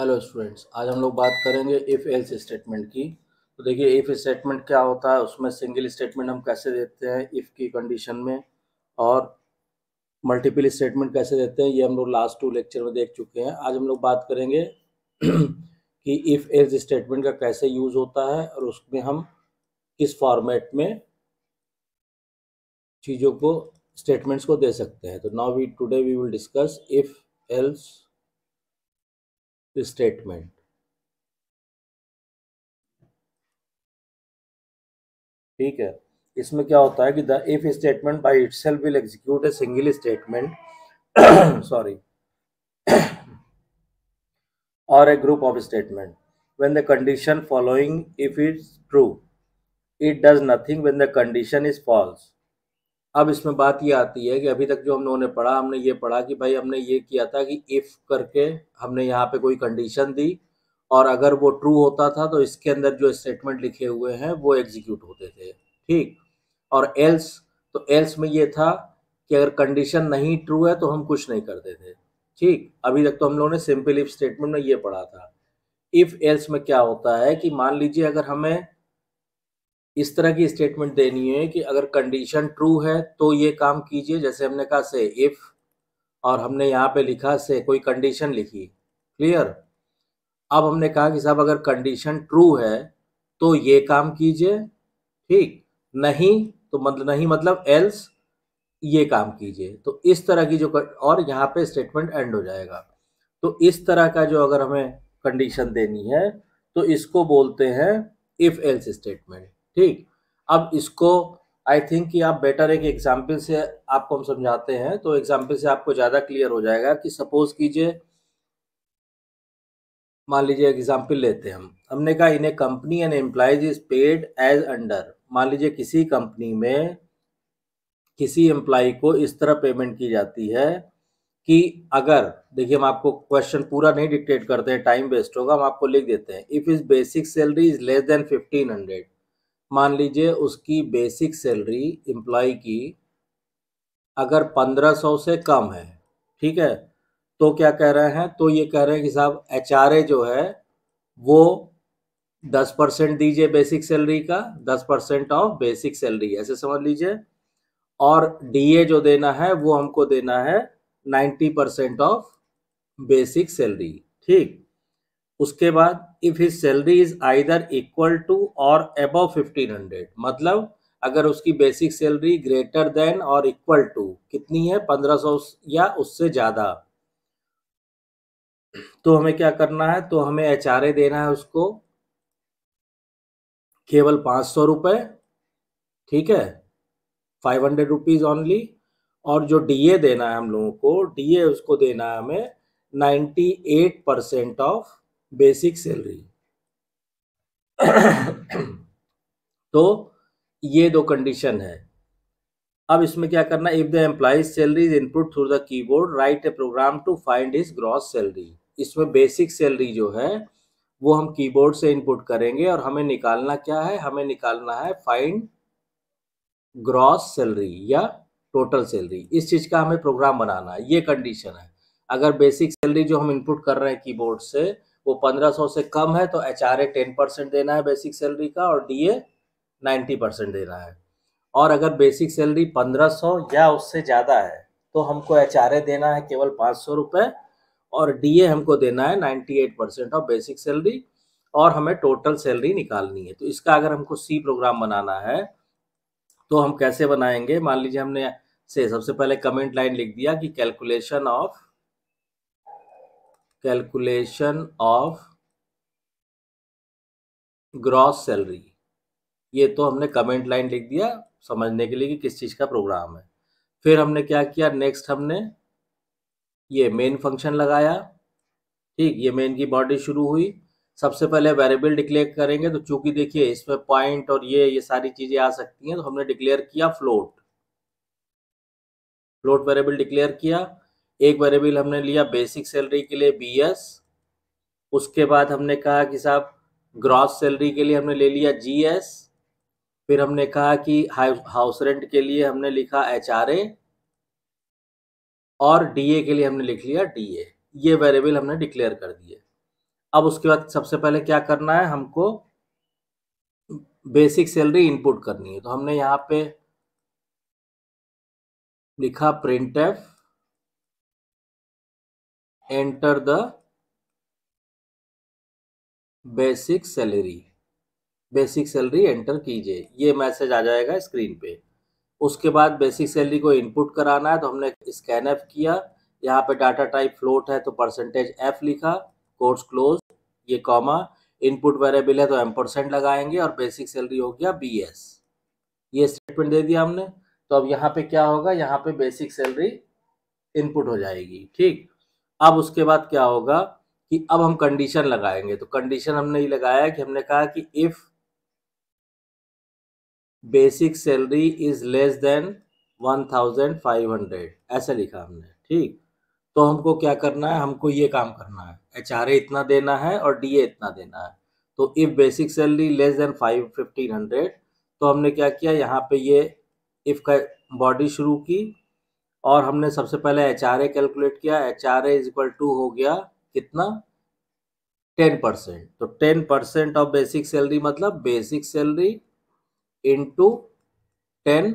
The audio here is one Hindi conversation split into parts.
हेलो स्टूडेंट्स आज हम लोग बात करेंगे इफ़ एल्स स्टेटमेंट की तो देखिए इफ़ स्टेटमेंट क्या होता है उसमें सिंगल स्टेटमेंट हम कैसे देते हैं इफ़ की कंडीशन में और मल्टीपल स्टेटमेंट कैसे देते हैं ये हम लोग लास्ट टू लेक्चर में देख चुके हैं आज हम लोग बात करेंगे कि इफ़ एल्स स्टेटमेंट का कैसे यूज़ होता है और उसमें हम किस फॉर्मेट में चीज़ों को स्टेटमेंट्स को दे सकते हैं तो now we today we will discuss if else statement ठीक है इसमें क्या होता है कि the if statement by itself will execute a single statement sorry or a group of statement when the condition following if is true it does nothing when the condition is false अब इसमें बात ये आती है कि अभी तक जो हम लोगों ने पढ़ा हमने ये पढ़ा कि भाई हमने ये किया था कि इफ़ करके हमने यहाँ पे कोई कंडीशन दी और अगर वो ट्रू होता था तो इसके अंदर जो स्टेटमेंट लिखे हुए हैं वो एग्जीक्यूट होते थे ठीक और एल्स तो एल्स में ये था कि अगर कंडीशन नहीं ट्रू है तो हम कुछ नहीं करते थे ठीक अभी तक तो हम लोगों ने सिंपल इफ स्टेटमेंट में ये पढ़ा था इफ़ एल्स में क्या होता है कि मान लीजिए अगर हमें इस तरह की स्टेटमेंट देनी है कि अगर कंडीशन ट्रू है तो ये काम कीजिए जैसे हमने कहा से इफ और हमने यहाँ पे लिखा से कोई कंडीशन लिखी क्लियर अब हमने कहा कि साहब अगर कंडीशन ट्रू है तो ये काम कीजिए ठीक नहीं तो मतलब नहीं मतलब एल्स ये काम कीजिए तो इस तरह की जो और यहाँ पे स्टेटमेंट एंड हो जाएगा तो इस तरह का जो अगर हमें कंडीशन देनी है तो इसको बोलते हैं इफ एल्स स्टेटमेंट ठीक अब इसको आई थिंक कि आप बेटर एक एग्जाम्पल से आपको हम समझाते हैं तो एग्जाम्पल से आपको ज़्यादा क्लियर हो जाएगा कि सपोज कीजिए मान लीजिए एग्जाम्पल लेते हैं हम हमने कहा in a company and employees is paid as under मान लीजिए किसी कंपनी में किसी एम्प्लॉय को इस तरह पेमेंट की जाती है कि अगर देखिए हम आपको क्वेश्चन पूरा नहीं डिक्टेट करते हैं टाइम वेस्ट होगा हम आपको लिख देते हैं if is basic salary is less than fifteen hundred मान लीजिए उसकी बेसिक सैलरी एम्प्लॉय की अगर पंद्रह सौ से कम है ठीक है तो क्या कह रहे हैं तो ये कह रहे हैं कि साहब एच जो है वो दस परसेंट दीजिए बेसिक सैलरी का दस परसेंट ऑफ बेसिक सैलरी ऐसे समझ लीजिए और डीए जो देना है वो हमको देना है ninety percent of basic salary ठीक उसके बाद if his salary is either equal to or अब फिफ्टीन हंड्रेड मतलब अगर उसकी basic salary greater than or equal to कितनी है पंद्रह सौ या उससे ज़्यादा तो हमें क्या करना है तो हमें एच देना है उसको केवल पांच सौ रुपए ठीक है फाइव हंड्रेड रुपीज़ ऑनली और जो डीए देना है हम लोगों को डीए उसको देना है हमें ninety eight percent of basic salary तो ये दो कंडीशन है अब इसमें क्या करना if the employee's salary is input through the keyboard write a program to find his gross salary इसमें बेसिक सैलरी जो है वो हम कीबोर्ड से इनपुट करेंगे और हमें निकालना क्या है हमें निकालना है फाइंड ग्रॉस सैलरी या टोटल सैलरी इस चीज़ का हमें प्रोग्राम बनाना है ये कंडीशन है अगर बेसिक सैलरी जो हम इनपुट कर रहे हैं कीबोर्ड से वो 1500 से कम है तो H R A ten percent देना है बेसिक सैलरी का और डी ए नाइन्टी परसेंट देना है और अगर बेसिक सैलरी 1500 या उससे ज़्यादा है तो हमको एच आर ए देना है केवल पाँच सौ और डी ए हमको देना है ninety eight percent of basic salary और हमें टोटल सैलरी निकालनी है तो इसका अगर हमको सी प्रोग्राम बनाना है तो हम कैसे बनाएंगे मान लीजिए हमने से सबसे पहले कमेंट लाइन लिख दिया कि calculation of calculation of gross salary ये तो हमने कमेंट लाइन लिख दिया समझने के लिए कि किस चीज़ का प्रोग्राम है फिर हमने क्या किया नेक्स्ट हमने ये मेन फंक्शन लगाया ठीक ये मेन की बॉडी शुरू हुई सबसे पहले वेरिएबल डिक्लेयर करेंगे तो चूंकि देखिए इसमें पॉइंट और ये ये सारी चीज़ें आ सकती हैं तो हमने डिक्लेयर किया फ्लोट फ्लोट वेरिएबल डिक्लेयर किया एक वेरिएबल हमने लिया बेसिक सैलरी के लिए बी एस उसके बाद हमने कहा कि साहब ग्रॉस सैलरी के लिए हमने ले लिया जी एस फिर हमने कहा कि हाउस रेंट के लिए हमने लिखा एच आर ए और डी ए के लिए हमने लिख लिया डी ए ये वेरिएबल हमने डिक्लेयर कर दिए अब उसके बाद सबसे पहले क्या करना है हमको बेसिक सैलरी इनपुट करनी है तो हमने यहाँ पे लिखा print f enter the basic salary basic salary enter कीजिए ये मैसेज आ जाएगा स्क्रीन पे उसके बाद बेसिक सैलरी को इनपुट कराना है तो हमने स्कैन एफ किया यहाँ पे डाटा टाइप फ्लोट है तो परसेंटेज एफ लिखा कोर्स क्लोज ये कॉमा इनपुट वेरिएबल है तो एम परसेंट लगाएंगे और बेसिक सैलरी हो गया बी एस ये स्टेटमेंट दे दिया हमने तो अब यहाँ पे क्या होगा यहाँ पे बेसिक सैलरी इनपुट हो जाएगी ठीक अब उसके बाद क्या होगा कि अब हम कंडीशन लगाएंगे तो कंडीशन हमने ये लगाया कि हमने कहा कि if basic salary is less than one thousand five hundred ऐसा लिखा हमने ठीक तो हमको क्या करना है हमको ये काम करना है एच आर ए इतना देना है और डी ए इतना देना है तो if basic salary less than five fifteen hundred तो हमने क्या किया यहाँ पे ये इफ का बॉडी शुरू की और हमने सबसे पहले एच आर ए कैलकुलेट किया H R A is equal to हो गया कितना टेन परसेंट तो ten percent of basic salary मतलब basic salary into ten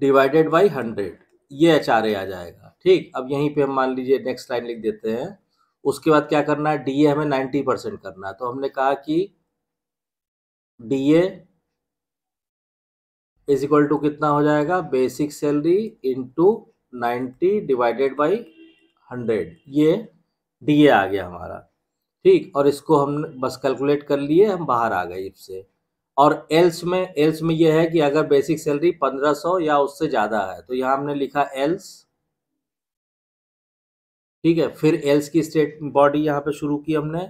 divided by hundred ये एच आर ए आ जाएगा ठीक अब यहीं पे हम मान लीजिए नेक्स्ट लाइन लिख देते हैं उसके बाद क्या करना है डी ए हमें नाइन्टी परसेंट करना है तो हमने कहा कि D A is equal to कितना हो जाएगा basic salary into ninety divided by hundred ये डी आ गया हमारा ठीक और इसको हम बस कैलकुलेट कर लिए हम बाहर आ गए इससे और एल्स में एल्स में यह है कि अगर बेसिक सैलरी पंद्रह सौ या उससे ज़्यादा है तो यहाँ हमने लिखा एल्स ठीक है फिर एल्स की स्टेट बॉडी यहाँ पे शुरू की हमने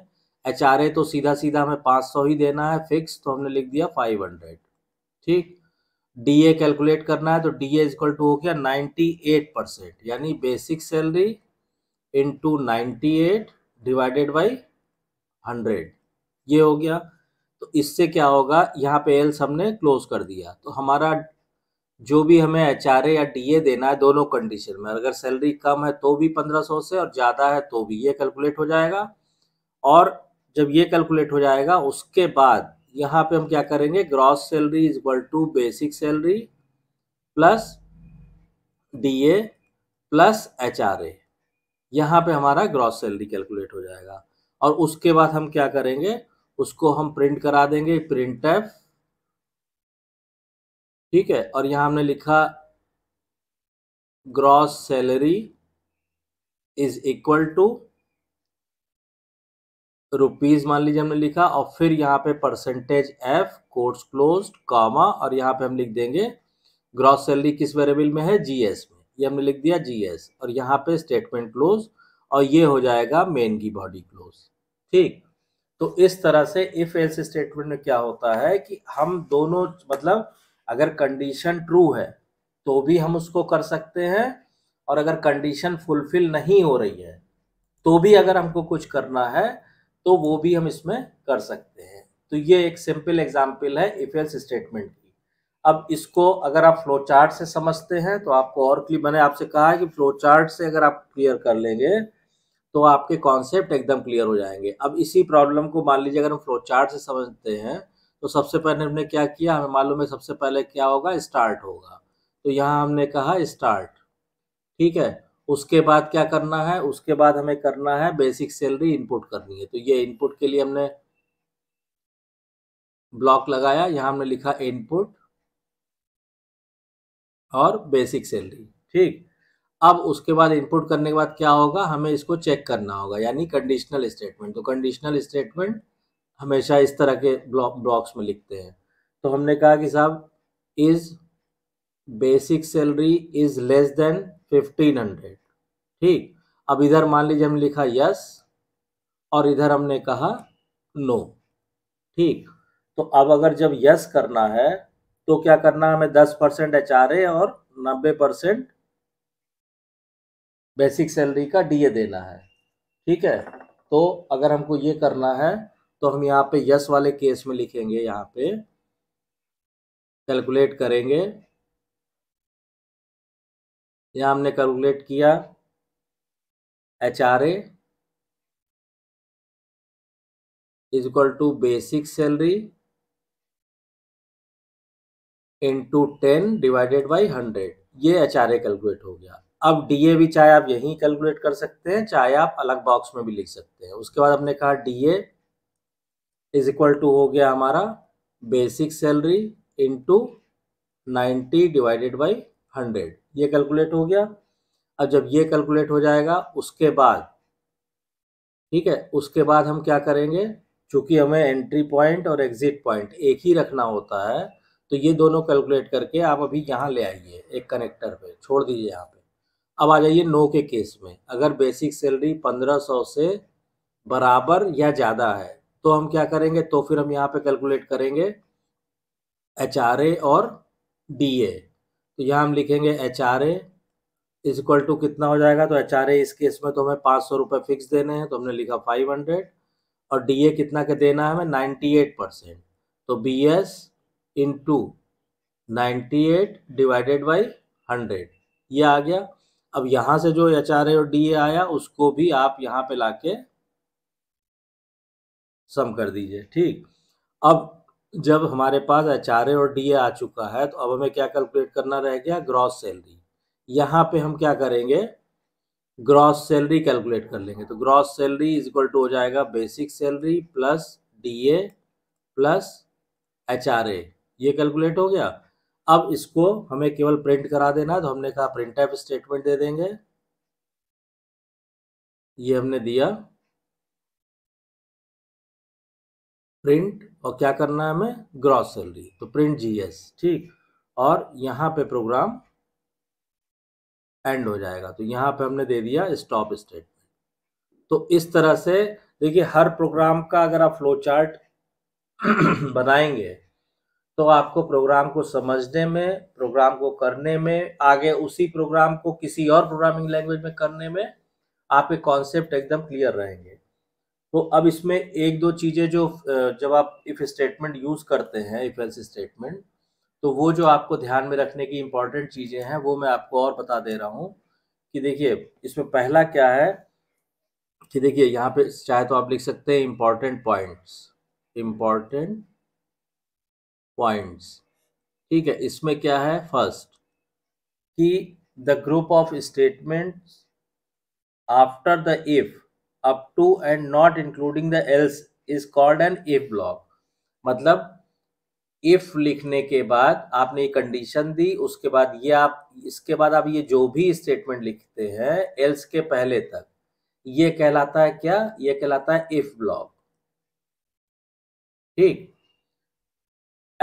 एच आर ए तो सीधा सीधा हमें पाँच सौ ही देना है फिक्स तो हमने लिख दिया फाइव हंड्रेड ठीक डीए कैलकुलेट करना है तो डीए इजक्वल टू हो गया 98 परसेंट यानी basic salary to ninety divided by hundred ये हो गया तो इससे क्या होगा यहाँ पे एल्स हमने क्लोज कर दिया तो हमारा जो भी हमें एच या डी देना है दोनों कंडीशन में अगर सैलरी कम है तो भी पंद्रह सौ से और ज़्यादा है तो भी ये कैलकुलेट हो जाएगा और जब ये कैलकुलेट हो जाएगा उसके बाद यहाँ पे हम क्या करेंगे gross salary is equal to basic salary plus DA plus HRA यहाँ पे हमारा ग्रॉस सैलरी कैलकुलेट हो जाएगा और उसके बाद हम क्या करेंगे उसको हम प्रिंट करा देंगे प्रिंट एफ ठीक है और यहाँ हमने लिखा gross salary is equal to rupees मान लीजिए हमने लिखा और फिर यहाँ पे percentage f quotes close comma और यहाँ पे हम लिख देंगे ग्रॉस सैलरी किस वेरिएबल में है जीएस में ये हमने लिख दिया जीएस और यहाँ पे स्टेटमेंट क्लोज और ये हो जाएगा मेन की बॉडी क्लोज ठीक तो इस तरह से इफ एल्स स्टेटमेंट में क्या होता है कि हम दोनों मतलब अगर कंडीशन ट्रू है तो भी हम उसको कर सकते हैं और अगर कंडीशन फुलफिल नहीं हो रही है तो भी अगर हमको कुछ करना है तो वो भी हम इसमें कर सकते हैं तो ये एक सिंपल एग्जाम्पल है इफ एल्स स्टेटमेंट की अब इसको अगर आप फ्लो चार्ट से समझते हैं तो आपको और क्लियर मैंने आपसे कहा है कि फ्लो चार्ट से अगर आप क्लियर कर लेंगे तो आपके कॉन्सेप्ट एकदम क्लियर हो जाएंगे अब इसी प्रॉब्लम को मान लीजिए अगर हम फ्लो चार्ट से समझते हैं तो सबसे पहले हमने क्या किया हमें मालूम है सबसे पहले क्या होगा स्टार्ट होगा तो यहाँ हमने कहा स्टार्ट ठीक है उसके बाद क्या करना है उसके बाद हमें करना है बेसिक सैलरी इनपुट करनी है तो ये इनपुट के लिए हमने ब्लॉक लगाया यहां हमने लिखा इनपुट और बेसिक सैलरी ठीक अब उसके बाद इनपुट करने के बाद क्या होगा हमें इसको चेक करना होगा यानी कंडीशनल स्टेटमेंट तो कंडीशनल स्टेटमेंट हमेशा इस तरह के ब्लॉक ब्लॉक्स में लिखते हैं तो हमने कहा कि साहब is basic salary is less than fifteen hundred ठीक अब इधर मान लीजिए हमने लिखा यस और इधर हमने कहा नो ठीक तो अब अगर जब यस करना है तो क्या करना है हमें दस परसेंट एच और नब्बे परसेंट बेसिक सैलरी का डीए देना है ठीक है तो अगर हमको ये करना है तो हम यहाँ पे यस वाले केस में लिखेंगे यहाँ पे कैलकुलेट करेंगे यहाँ हमने कैलकुलेट किया H R A is equal to basic salary into ten divided by hundred ये एच आर ए कैलकुलेट हो गया अब डीए भी चाहे आप यहीं कैलकुलेट कर सकते हैं चाहे आप अलग बॉक्स में भी लिख सकते हैं उसके बाद हमने कहा ए इज इक्वल टू हो गया हमारा basic salary into ninety divided by hundred ये कैलकुलेट हो गया अब जब ये कैलकुलेट हो जाएगा उसके बाद ठीक है उसके बाद हम क्या करेंगे चूंकि हमें एंट्री पॉइंट और एग्जिट पॉइंट एक ही रखना होता है तो ये दोनों कैलकुलेट करके आप अभी यहाँ ले आइए एक कनेक्टर पे छोड़ दीजिए यहाँ पे अब आ जाइए नो के केस में अगर बेसिक सैलरी पंद्रह सौ से बराबर या ज़्यादा है तो हम क्या करेंगे तो फिर हम यहाँ पे कैलकुलेट करेंगे एच और डी तो यहाँ हम लिखेंगे H R A is equal to कितना हो जाएगा तो एच आर ए इस केस में तो हमें पाँच सौ रुपये फिक्स देने हैं तो हमने लिखा फाइव हंड्रेड और डी ए कितना के देना है हमें नाइन्टी एट परसेंट तो B S into ninety eight divided by hundred ये आ गया अब यहाँ से जो एच आर ए और डी ए आया उसको भी आप यहाँ पे लाके सम कर दीजिए ठीक अब जब हमारे पास एच और डी आ चुका है तो अब हमें क्या कैलकुलेट करना रह गया ग्रॉस सैलरी यहाँ पे हम क्या करेंगे ग्रॉस सैलरी कैलकुलेट कर लेंगे तो gross salary is equal to हो जाएगा basic salary plus D plus H ये कैलकुलेट हो गया अब इसको हमें केवल प्रिंट करा देना तो हमने कहा प्रिंट एफ स्टेटमेंट दे देंगे ये हमने दिया प्रिंट और क्या करना है हमें ग्रॉस सैलरी तो प्रिंट जीएस ठीक और यहाँ पे प्रोग्राम एंड हो जाएगा तो यहाँ पे हमने दे दिया स्टॉप स्टेटमेंट तो इस तरह से देखिए हर प्रोग्राम का अगर आप फ्लो चार्ट बनाएंगे तो आपको प्रोग्राम को समझने में प्रोग्राम को करने में आगे उसी प्रोग्राम को किसी और प्रोग्रामिंग लैंग्वेज में करने में आपके कॉन्सेप्ट एकदम क्लियर रहेंगे तो अब इसमें एक दो चीज़ें जो जब आप इफ़ स्टेटमेंट यूज़ करते हैं इफ एल्स स्टेटमेंट तो वो जो आपको ध्यान में रखने की इंपॉर्टेंट चीज़ें हैं वो मैं आपको और बता दे रहा हूँ कि देखिए इसमें पहला क्या है कि देखिए यहाँ पे चाहे तो आप लिख सकते हैं इम्पॉर्टेंट पॉइंट्स इम्पॉर्टेंट पॉइंट्स ठीक है इसमें क्या है फर्स्ट कि the group of statements after the if up to and not including the else is called an if block मतलब इफ लिखने के बाद आपने कंडीशन दी उसके बाद ये आप इसके बाद आप ये जो भी स्टेटमेंट लिखते हैं एल्स के पहले तक ये कहलाता है क्या ये कहलाता है इफ ब्लॉक ठीक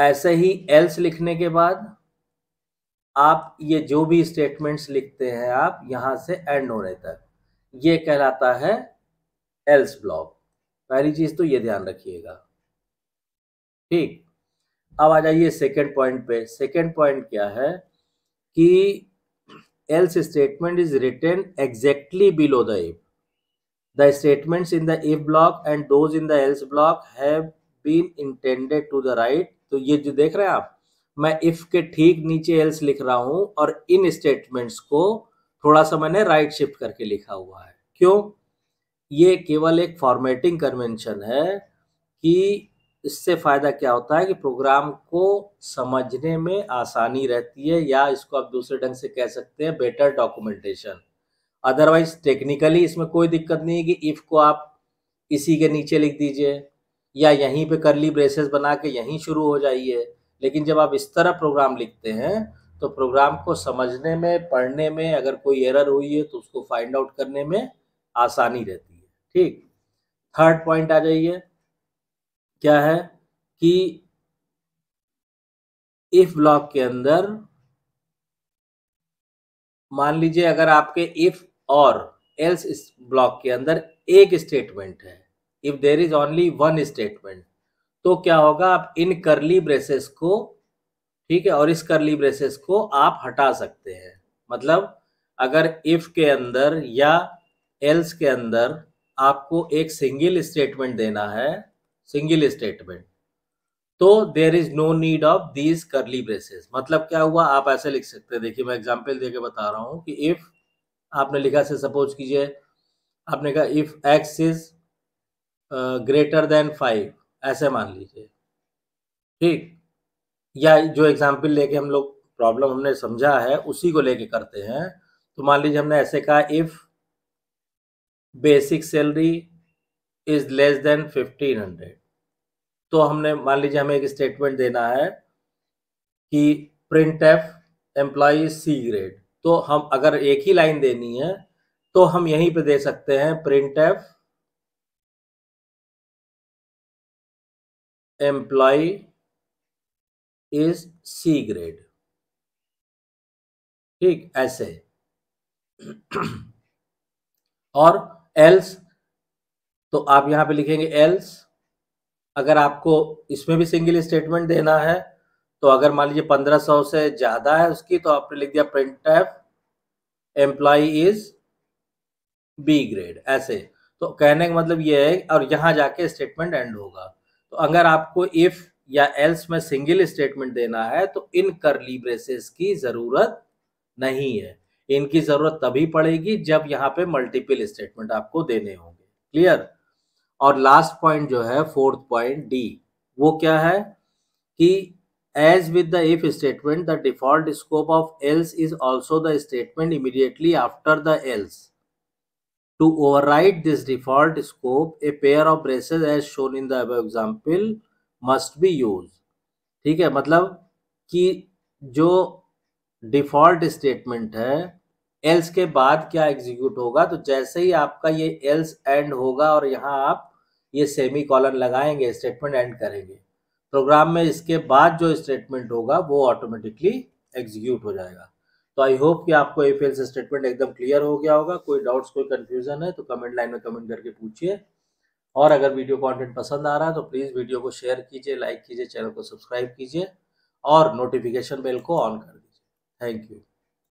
ऐसे ही एल्स लिखने के बाद आप ये जो भी स्टेटमेंट्स लिखते हैं आप यहां से एंड होने तक ये कहलाता है एल्स ब्लॉक पहली चीज तो ये ध्यान रखिएगा ठीक अब आ जाइए सेकेंड पॉइंट पे सेकेंड पॉइंट क्या है कि else statement is written exactly below the if the statements in the if block and those in the else block have been indented to the right तो ये जो देख रहे हैं आप मैं इफ के ठीक नीचे एल्स लिख रहा हूं और इन स्टेटमेंट्स को थोड़ा सा मैंने राइट right शिफ्ट करके लिखा हुआ है क्यों ये केवल एक फॉर्मेटिंग कन्वेंशन है कि इससे फ़ायदा क्या होता है कि प्रोग्राम को समझने में आसानी रहती है या इसको आप दूसरे ढंग से कह सकते हैं बेटर डॉक्यूमेंटेशन अदरवाइज टेक्निकली इसमें कोई दिक्कत नहीं है कि इफ़ को आप इसी के नीचे लिख दीजिए या यहीं पे करली ब्रेसेस बना के यहीं शुरू हो जाइए लेकिन जब आप इस तरह प्रोग्राम लिखते हैं तो प्रोग्राम को समझने में पढ़ने में अगर कोई एरर हुई है तो उसको फाइंड आउट करने में आसानी रहती है ठीक थर्ड पॉइंट आ जाइए क्या है कि इफ ब्लॉक के अंदर मान लीजिए अगर आपके इफ और एल्स इस ब्लॉक के अंदर एक स्टेटमेंट है if there is only one statement तो क्या होगा आप इन करली ब्रेसेस को ठीक है और इस करली ब्रेसेस को आप हटा सकते हैं मतलब अगर इफ के अंदर या एल्स के अंदर आपको एक सिंगल स्टेटमेंट देना है सिंगल स्टेटमेंट तो there is no need of these curly braces मतलब क्या हुआ आप ऐसे लिख सकते हैं देखिए मैं एग्जाम्पल दे के बता रहा हूँ कि इफ आपने लिखा से सपोज कीजिए आपने कहा if X is greater than five ऐसे मान लीजिए ठीक या जो एग्जाम्पल लेके हम लोग प्रॉब्लम हमने समझा है उसी को लेके करते हैं तो मान लीजिए हमने ऐसे कहा if basic salary is less than fifteen hundred तो हमने मान लीजिए हमें एक स्टेटमेंट देना है कि print f employees C grade तो हम अगर एक ही लाइन देनी है तो हम यहीं पे दे सकते हैं print f employee is C grade ठीक ऐसे और एल्स तो आप यहाँ पे लिखेंगे एल्स अगर आपको इसमें भी सिंगल स्टेटमेंट देना है तो अगर मान लीजिए पंद्रह सौ से ज़्यादा है उसकी तो आपने लिख दिया print f employee is B grade ऐसे तो कहने का मतलब ये है और यहां जाके स्टेटमेंट एंड होगा तो अगर आपको इफ़ या एल्स में सिंगल स्टेटमेंट देना है तो इन करली ब्रेसेस की ज़रूरत नहीं है इनकी जरूरत तभी पड़ेगी जब यहाँ पे मल्टीपल स्टेटमेंट आपको देने होंगे क्लियर और लास्ट पॉइंट जो है फोर्थ पॉइंट डी वो क्या है कि as with the if statement the default scope of else is also the statement immediately after the else To override this default scope, a pair of braces as shown in the above example must be used. ठीक है मतलब कि जो डिफॉल्ट स्टेटमेंट है एल्स के बाद क्या एग्जीक्यूट होगा तो जैसे ही आपका ये एल्स एंड होगा और यहाँ आप ये सेमी कॉलन लगाएंगे स्टेटमेंट एंड करेंगे प्रोग्राम में इसके बाद जो स्टेटमेंट होगा वो ऑटोमेटिकली एग्जीक्यूट हो जाएगा तो आई होप कि आपको ए फेल्स स्टेटमेंट एकदम क्लियर हो गया होगा कोई डाउट्स कोई कन्फ्यूजन है तो कमेंट लाइन में कमेंट करके पूछिए और अगर वीडियो कॉन्टेंट पसंद आ रहा है तो प्लीज़ वीडियो को शेयर कीजिए लाइक कीजिए चैनल को सब्सक्राइब कीजिए और नोटिफिकेशन बेल को ऑन कर दीजिए थैंक यू